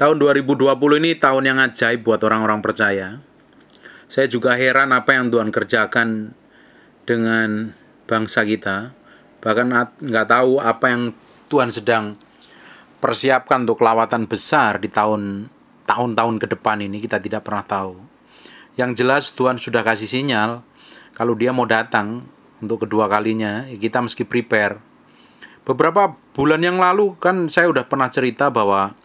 Tahun 2020 ini tahun yang ajaib buat orang-orang percaya. Saya juga heran apa yang Tuhan kerjakan dengan bangsa kita. Bahkan nggak tahu apa yang Tuhan sedang persiapkan untuk lawatan besar di tahun tahun-tahun ke depan ini kita tidak pernah tahu. Yang jelas Tuhan sudah kasih sinyal kalau dia mau datang untuk kedua kalinya, kita mesti prepare. Beberapa bulan yang lalu kan saya udah pernah cerita bahwa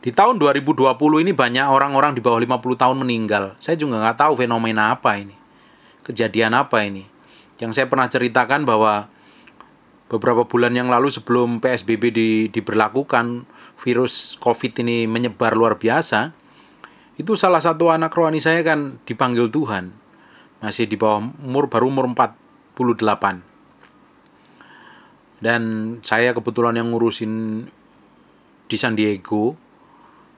di tahun 2020 ini banyak orang-orang di bawah 50 tahun meninggal. Saya juga nggak tahu fenomena apa ini. Kejadian apa ini. Yang saya pernah ceritakan bahwa beberapa bulan yang lalu sebelum PSBB di, diberlakukan, virus COVID ini menyebar luar biasa, itu salah satu anak rohani saya kan dipanggil Tuhan. Masih di bawah umur, baru umur 48. Dan saya kebetulan yang ngurusin di San Diego,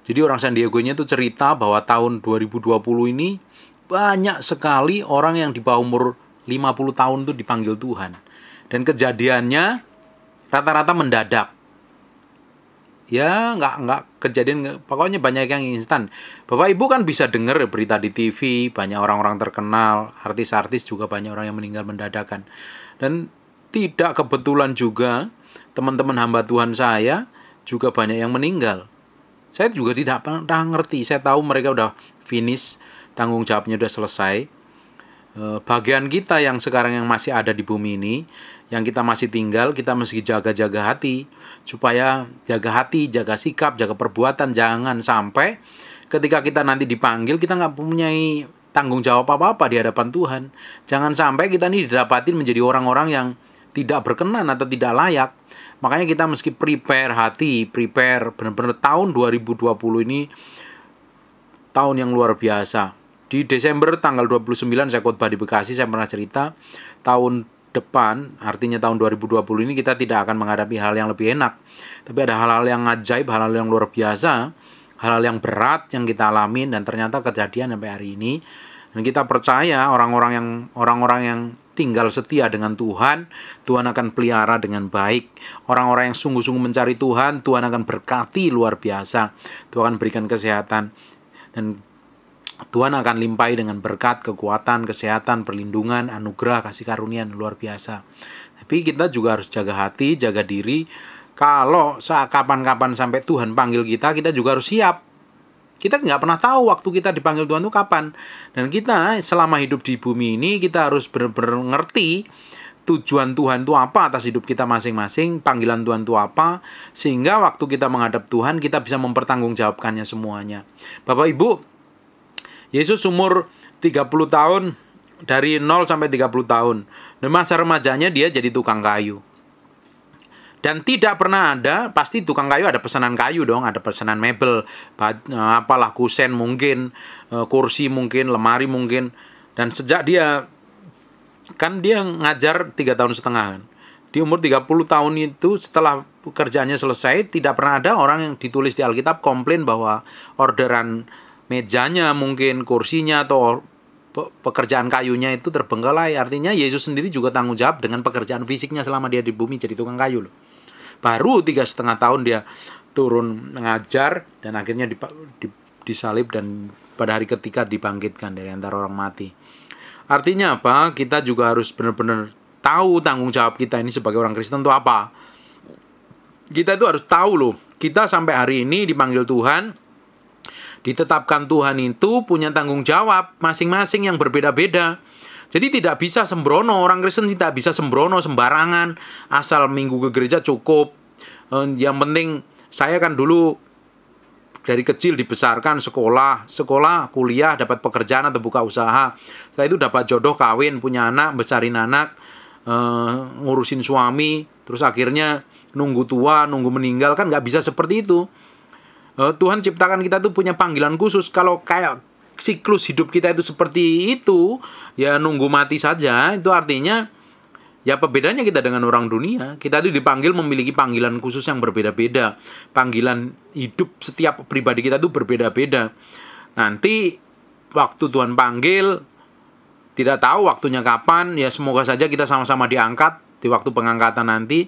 jadi orang San Diego-nya itu cerita bahwa tahun 2020 ini banyak sekali orang yang di bawah umur 50 tahun itu dipanggil Tuhan. Dan kejadiannya rata-rata mendadak. Ya, nggak nggak kejadian pokoknya banyak yang instan. Bapak Ibu kan bisa dengar ya berita di TV, banyak orang-orang terkenal, artis-artis juga banyak orang yang meninggal mendadak kan Dan tidak kebetulan juga teman-teman hamba Tuhan saya juga banyak yang meninggal saya juga tidak pernah ngerti. Saya tahu mereka udah finish, tanggung jawabnya udah selesai. Eh, bagian kita yang sekarang yang masih ada di bumi ini, yang kita masih tinggal, kita mesti jaga-jaga hati supaya jaga hati, jaga sikap, jaga perbuatan, jangan sampai ketika kita nanti dipanggil kita nggak mempunyai tanggung jawab apa-apa di hadapan Tuhan. Jangan sampai kita ini didapatin menjadi orang-orang yang tidak berkenan atau tidak layak Makanya kita meski prepare hati, prepare benar-benar tahun 2020 ini tahun yang luar biasa. Di Desember tanggal 29 saya khotbah di Bekasi, saya pernah cerita tahun depan, artinya tahun 2020 ini kita tidak akan menghadapi hal yang lebih enak. Tapi ada hal-hal yang ajaib, hal-hal yang luar biasa, hal-hal yang berat yang kita alamin dan ternyata kejadian sampai hari ini. Dan kita percaya orang-orang yang orang-orang yang tinggal setia dengan Tuhan, Tuhan akan pelihara dengan baik. Orang-orang yang sungguh-sungguh mencari Tuhan, Tuhan akan berkati luar biasa. Tuhan akan berikan kesehatan dan Tuhan akan limpahi dengan berkat, kekuatan, kesehatan, perlindungan, anugerah, kasih karunia luar biasa. Tapi kita juga harus jaga hati, jaga diri. Kalau kapan-kapan sampai Tuhan panggil kita, kita juga harus siap kita nggak pernah tahu waktu kita dipanggil Tuhan itu kapan. Dan kita selama hidup di bumi ini kita harus benar-benar ngerti tujuan Tuhan itu apa atas hidup kita masing-masing, panggilan Tuhan itu apa, sehingga waktu kita menghadap Tuhan kita bisa mempertanggungjawabkannya semuanya. Bapak Ibu, Yesus umur 30 tahun dari 0 sampai 30 tahun. Dan masa remajanya dia jadi tukang kayu dan tidak pernah ada pasti tukang kayu ada pesanan kayu dong ada pesanan mebel eh, apalah kusen mungkin eh, kursi mungkin lemari mungkin dan sejak dia kan dia ngajar tiga tahun setengah kan di umur 30 tahun itu setelah pekerjaannya selesai tidak pernah ada orang yang ditulis di Alkitab komplain bahwa orderan mejanya mungkin kursinya atau pekerjaan kayunya itu terbengkalai artinya Yesus sendiri juga tanggung jawab dengan pekerjaan fisiknya selama dia di bumi jadi tukang kayu loh baru tiga setengah tahun dia turun mengajar dan akhirnya dip, disalib dan pada hari ketika dibangkitkan dari antara orang mati. Artinya apa? Kita juga harus benar-benar tahu tanggung jawab kita ini sebagai orang Kristen itu apa. Kita itu harus tahu loh. Kita sampai hari ini dipanggil Tuhan, ditetapkan Tuhan itu punya tanggung jawab masing-masing yang berbeda-beda. Jadi tidak bisa sembrono orang Kristen tidak bisa sembrono sembarangan asal minggu ke gereja cukup. Eh, yang penting saya kan dulu dari kecil dibesarkan sekolah, sekolah, kuliah, dapat pekerjaan atau buka usaha. Saya itu dapat jodoh kawin, punya anak, besarin anak, uh, ngurusin suami, terus akhirnya nunggu tua, nunggu meninggal kan nggak bisa seperti itu. Uh, Tuhan ciptakan kita tuh punya panggilan khusus. Kalau kayak siklus hidup kita itu seperti itu, ya nunggu mati saja, itu artinya ya perbedaannya kita dengan orang dunia? Kita itu dipanggil memiliki panggilan khusus yang berbeda-beda. Panggilan hidup setiap pribadi kita itu berbeda-beda. Nanti waktu Tuhan panggil tidak tahu waktunya kapan, ya semoga saja kita sama-sama diangkat di waktu pengangkatan nanti.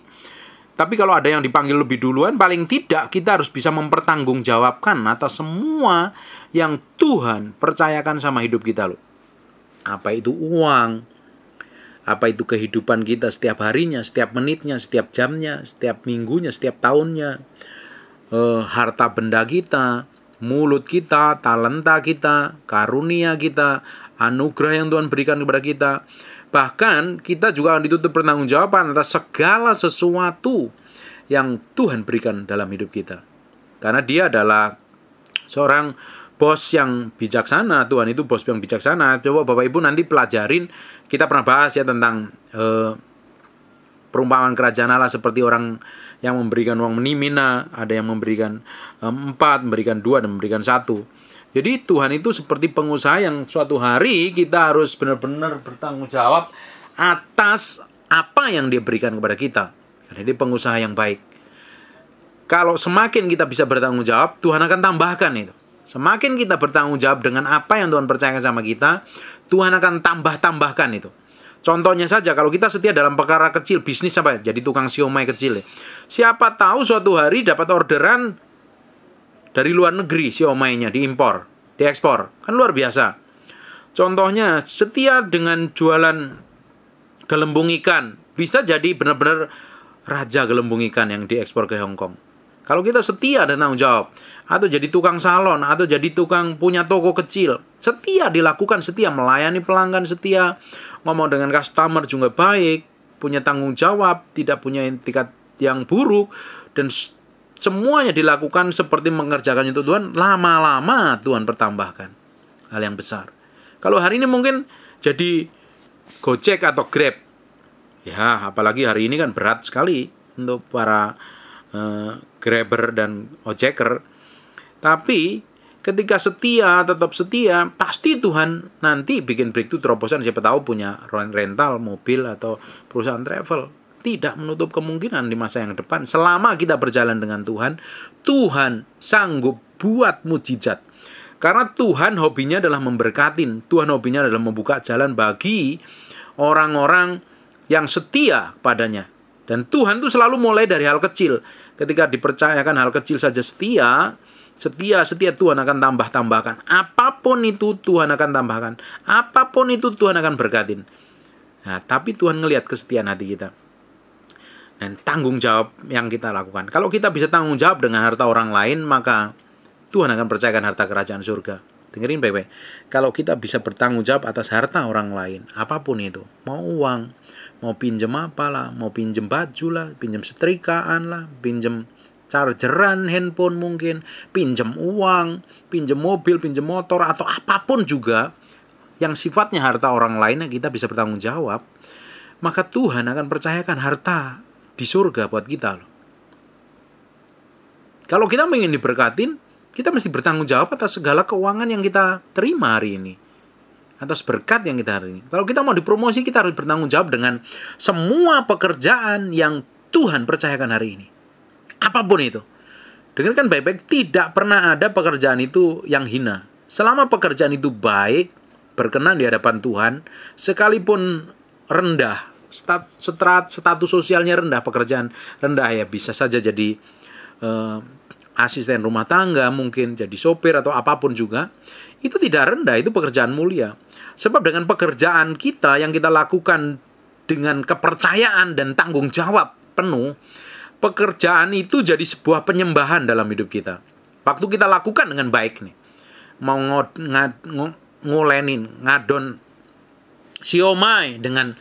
Tapi kalau ada yang dipanggil lebih duluan, paling tidak kita harus bisa mempertanggungjawabkan atas semua yang Tuhan percayakan sama hidup kita loh. Apa itu uang? Apa itu kehidupan kita setiap harinya, setiap menitnya, setiap jamnya, setiap minggunya, setiap tahunnya? E, harta benda kita, mulut kita, talenta kita, karunia kita, anugerah yang Tuhan berikan kepada kita Bahkan kita juga akan dituntut pertanggungjawaban atas segala sesuatu yang Tuhan berikan dalam hidup kita. Karena dia adalah seorang bos yang bijaksana. Tuhan itu bos yang bijaksana. Coba Bapak Ibu nanti pelajarin. Kita pernah bahas ya tentang eh, perumpamaan kerajaan Allah seperti orang yang memberikan uang menimina, ada yang memberikan eh, empat, memberikan dua, dan memberikan satu. Jadi Tuhan itu seperti pengusaha yang suatu hari kita harus benar-benar bertanggung jawab atas apa yang dia berikan kepada kita. Jadi pengusaha yang baik. Kalau semakin kita bisa bertanggung jawab, Tuhan akan tambahkan itu. Semakin kita bertanggung jawab dengan apa yang Tuhan percayakan sama kita, Tuhan akan tambah-tambahkan itu. Contohnya saja kalau kita setia dalam perkara kecil bisnis sampai ya? jadi tukang siomay kecil ya. Siapa tahu suatu hari dapat orderan dari luar negeri si omainya diimpor, diekspor. Kan luar biasa. Contohnya setia dengan jualan gelembung ikan, bisa jadi benar-benar raja gelembung ikan yang diekspor ke Hong Kong. Kalau kita setia dan tanggung jawab, atau jadi tukang salon, atau jadi tukang punya toko kecil, setia dilakukan, setia melayani pelanggan, setia ngomong dengan customer juga baik, punya tanggung jawab, tidak punya tingkat yang buruk, dan semuanya dilakukan seperti mengerjakannya untuk Tuhan, lama-lama Tuhan pertambahkan hal yang besar. Kalau hari ini mungkin jadi Gojek atau Grab. Ya, apalagi hari ini kan berat sekali untuk para uh, Grabber dan Ojeker. Tapi ketika setia, tetap setia, pasti Tuhan nanti bikin breakthrough terobosan siapa tahu punya rental mobil atau perusahaan travel tidak menutup kemungkinan di masa yang depan selama kita berjalan dengan Tuhan, Tuhan sanggup buat mujizat. Karena Tuhan hobinya adalah memberkatin, Tuhan hobinya adalah membuka jalan bagi orang-orang yang setia padanya. Dan Tuhan itu selalu mulai dari hal kecil. Ketika dipercayakan hal kecil saja setia, setia setia Tuhan akan tambah tambahkan apapun itu Tuhan akan tambahkan apapun itu Tuhan akan berkatin nah tapi Tuhan ngelihat kesetiaan hati kita dan tanggung jawab yang kita lakukan. Kalau kita bisa tanggung jawab dengan harta orang lain, maka Tuhan akan percayakan harta kerajaan surga. Dengerin baik Kalau kita bisa bertanggung jawab atas harta orang lain, apapun itu, mau uang, mau pinjem apa lah, mau pinjem baju lah, pinjem setrikaan lah, pinjem chargeran handphone mungkin, pinjem uang, pinjem mobil, pinjem motor atau apapun juga yang sifatnya harta orang lain yang kita bisa bertanggung jawab, maka Tuhan akan percayakan harta di surga buat kita loh. Kalau kita ingin diberkatin, kita mesti bertanggung jawab atas segala keuangan yang kita terima hari ini. Atas berkat yang kita hari ini. Kalau kita mau dipromosi, kita harus bertanggung jawab dengan semua pekerjaan yang Tuhan percayakan hari ini. Apapun itu. Dengarkan baik-baik, tidak pernah ada pekerjaan itu yang hina. Selama pekerjaan itu baik, berkenan di hadapan Tuhan, sekalipun rendah stat, strat, status sosialnya rendah, pekerjaan rendah ya bisa saja jadi uh, asisten rumah tangga, mungkin jadi sopir atau apapun juga, itu tidak rendah, itu pekerjaan mulia. Sebab dengan pekerjaan kita yang kita lakukan dengan kepercayaan dan tanggung jawab penuh, pekerjaan itu jadi sebuah penyembahan dalam hidup kita. Waktu kita lakukan dengan baik nih, mau ngod, ngad, ngolenin, ngadon siomay dengan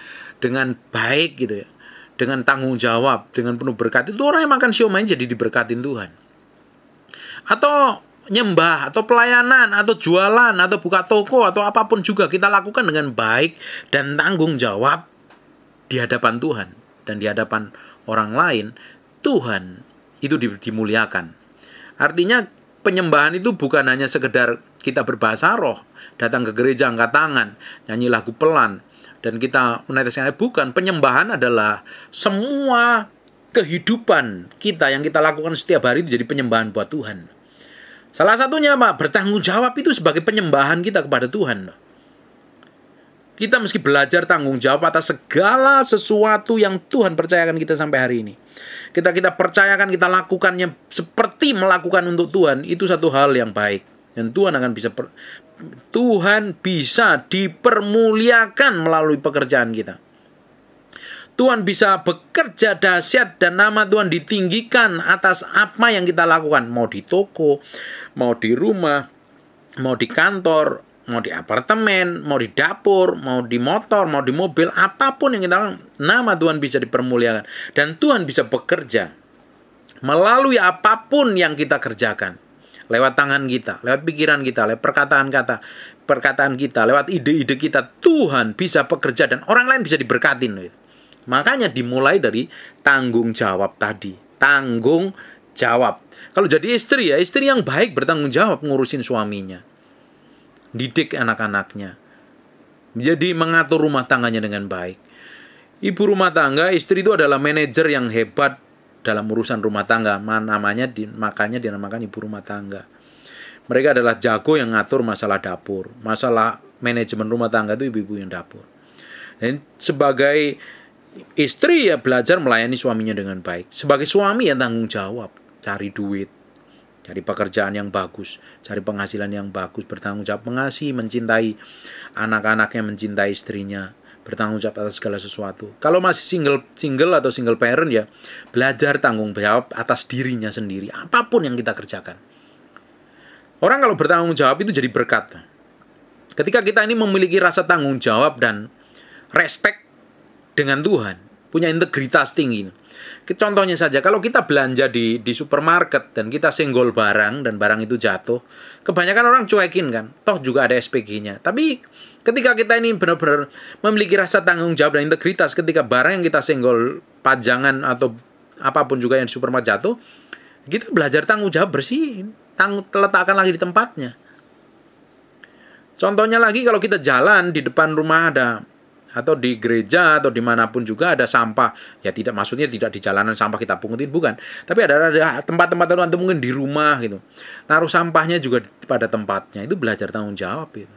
dengan baik gitu ya dengan tanggung jawab dengan penuh berkat itu orang yang makan siomay jadi diberkatin Tuhan atau nyembah atau pelayanan atau jualan atau buka toko atau apapun juga kita lakukan dengan baik dan tanggung jawab di hadapan Tuhan dan di hadapan orang lain Tuhan itu dimuliakan artinya penyembahan itu bukan hanya sekedar kita berbahasa roh datang ke gereja angkat tangan nyanyi lagu pelan dan kita meneteskan air eh, bukan penyembahan adalah semua kehidupan kita yang kita lakukan setiap hari itu jadi penyembahan buat Tuhan. Salah satunya apa? bertanggung jawab itu sebagai penyembahan kita kepada Tuhan. Kita meski belajar tanggung jawab atas segala sesuatu yang Tuhan percayakan kita sampai hari ini. Kita kita percayakan kita lakukannya seperti melakukan untuk Tuhan itu satu hal yang baik. Dan Tuhan akan bisa per, Tuhan bisa dipermuliakan melalui pekerjaan kita. Tuhan bisa bekerja dahsyat dan nama Tuhan ditinggikan atas apa yang kita lakukan, mau di toko, mau di rumah, mau di kantor, mau di apartemen, mau di dapur, mau di motor, mau di mobil, apapun yang kita lakukan, nama Tuhan bisa dipermuliakan dan Tuhan bisa bekerja melalui apapun yang kita kerjakan lewat tangan kita, lewat pikiran kita, lewat perkataan kata, perkataan kita, lewat ide-ide kita, Tuhan bisa bekerja dan orang lain bisa diberkatin. Gitu. Makanya dimulai dari tanggung jawab tadi. Tanggung jawab. Kalau jadi istri ya, istri yang baik bertanggung jawab ngurusin suaminya. Didik anak-anaknya. Jadi mengatur rumah tangganya dengan baik. Ibu rumah tangga, istri itu adalah manajer yang hebat dalam urusan rumah tangga. Namanya makanya dinamakan ibu rumah tangga. Mereka adalah jago yang ngatur masalah dapur, masalah manajemen rumah tangga itu ibu-ibu yang dapur. Dan sebagai istri ya belajar melayani suaminya dengan baik. Sebagai suami yang tanggung jawab, cari duit, cari pekerjaan yang bagus, cari penghasilan yang bagus, bertanggung jawab, mengasihi, mencintai anak-anaknya, mencintai istrinya, bertanggung jawab atas segala sesuatu. Kalau masih single single atau single parent ya, belajar tanggung jawab atas dirinya sendiri apapun yang kita kerjakan. Orang kalau bertanggung jawab itu jadi berkat. Ketika kita ini memiliki rasa tanggung jawab dan respect dengan Tuhan, punya integritas tinggi. Contohnya saja, kalau kita belanja di, di supermarket dan kita senggol barang dan barang itu jatuh, kebanyakan orang cuekin kan, toh juga ada SPG-nya. Tapi ketika kita ini benar-benar memiliki rasa tanggung jawab dan integritas ketika barang yang kita senggol pajangan atau apapun juga yang di supermarket jatuh, kita belajar tanggung jawab bersihin, tang letakkan lagi di tempatnya. Contohnya lagi kalau kita jalan di depan rumah ada atau di gereja atau dimanapun juga ada sampah ya tidak maksudnya tidak di jalanan sampah kita pungutin bukan tapi ada tempat-tempat tertentu mungkin di rumah gitu taruh sampahnya juga pada tempatnya itu belajar tanggung jawab itu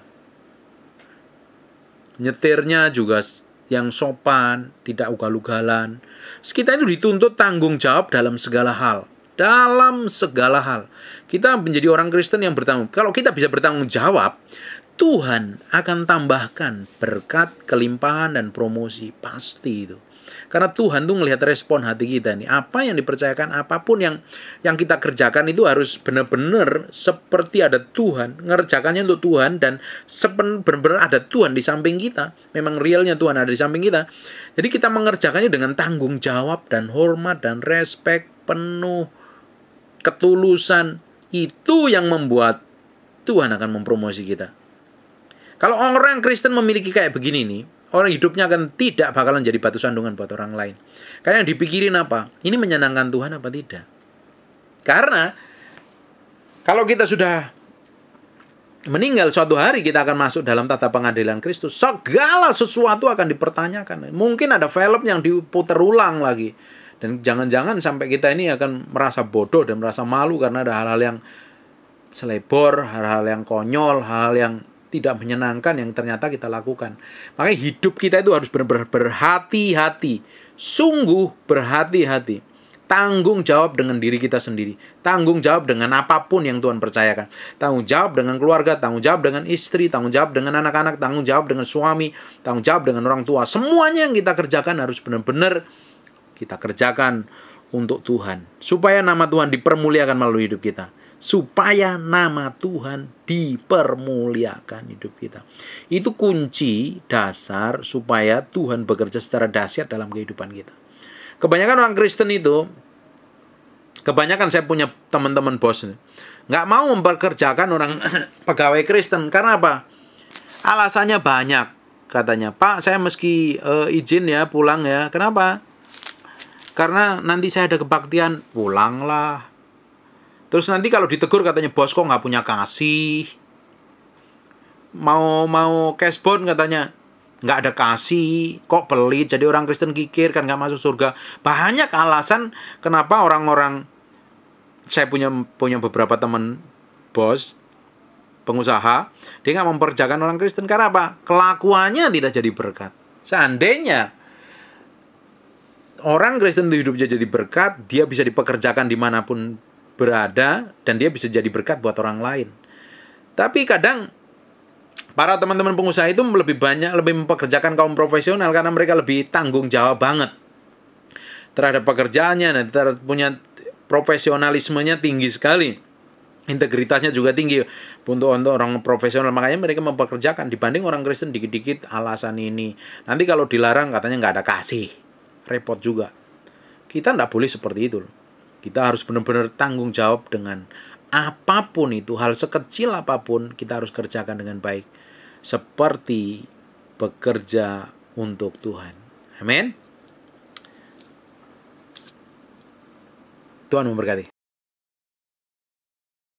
nyetirnya juga yang sopan tidak ugal-ugalan kita itu dituntut tanggung jawab dalam segala hal dalam segala hal kita menjadi orang Kristen yang bertanggung kalau kita bisa bertanggung jawab Tuhan akan tambahkan berkat, kelimpahan, dan promosi. Pasti itu. Karena Tuhan tuh melihat respon hati kita nih. Apa yang dipercayakan, apapun yang yang kita kerjakan itu harus benar-benar seperti ada Tuhan. Ngerjakannya untuk Tuhan dan benar-benar ada Tuhan di samping kita. Memang realnya Tuhan ada di samping kita. Jadi kita mengerjakannya dengan tanggung jawab dan hormat dan respek penuh ketulusan. Itu yang membuat Tuhan akan mempromosi kita. Kalau orang Kristen memiliki kayak begini nih, orang hidupnya akan tidak bakalan jadi batu sandungan buat orang lain. Karena yang dipikirin apa? Ini menyenangkan Tuhan apa tidak? Karena kalau kita sudah meninggal suatu hari kita akan masuk dalam tata pengadilan Kristus. Segala sesuatu akan dipertanyakan. Mungkin ada film yang diputar ulang lagi. Dan jangan-jangan sampai kita ini akan merasa bodoh dan merasa malu karena ada hal-hal yang selebor, hal-hal yang konyol, hal-hal yang tidak menyenangkan yang ternyata kita lakukan. Makanya hidup kita itu harus benar-benar berhati-hati. Sungguh berhati-hati. Tanggung jawab dengan diri kita sendiri. Tanggung jawab dengan apapun yang Tuhan percayakan. Tanggung jawab dengan keluarga, tanggung jawab dengan istri, tanggung jawab dengan anak-anak, tanggung jawab dengan suami, tanggung jawab dengan orang tua. Semuanya yang kita kerjakan harus benar-benar kita kerjakan untuk Tuhan. Supaya nama Tuhan dipermuliakan melalui hidup kita supaya nama Tuhan dipermuliakan hidup kita. Itu kunci dasar supaya Tuhan bekerja secara dahsyat dalam kehidupan kita. Kebanyakan orang Kristen itu, kebanyakan saya punya teman-teman bos, nggak mau memperkerjakan orang pegawai Kristen. Karena apa? Alasannya banyak. Katanya, Pak, saya meski uh, izin ya pulang ya. Kenapa? Karena nanti saya ada kebaktian, pulanglah Terus nanti kalau ditegur katanya bos kok nggak punya kasih. Mau mau cash bond katanya nggak ada kasih, kok pelit. Jadi orang Kristen kikir kan nggak masuk surga. Banyak alasan kenapa orang-orang saya punya punya beberapa teman bos pengusaha dia nggak memperjakan orang Kristen karena apa kelakuannya tidak jadi berkat seandainya orang Kristen hidupnya jadi berkat dia bisa dipekerjakan dimanapun berada dan dia bisa jadi berkat buat orang lain. Tapi kadang para teman-teman pengusaha itu lebih banyak lebih mempekerjakan kaum profesional karena mereka lebih tanggung jawab banget terhadap pekerjaannya dan terhadap punya profesionalismenya tinggi sekali. Integritasnya juga tinggi untuk untuk orang profesional makanya mereka mempekerjakan dibanding orang Kristen dikit-dikit alasan ini. Nanti kalau dilarang katanya nggak ada kasih. Repot juga. Kita nggak boleh seperti itu kita harus benar-benar tanggung jawab dengan apapun itu, hal sekecil apapun kita harus kerjakan dengan baik. Seperti bekerja untuk Tuhan. Amin. Tuhan memberkati.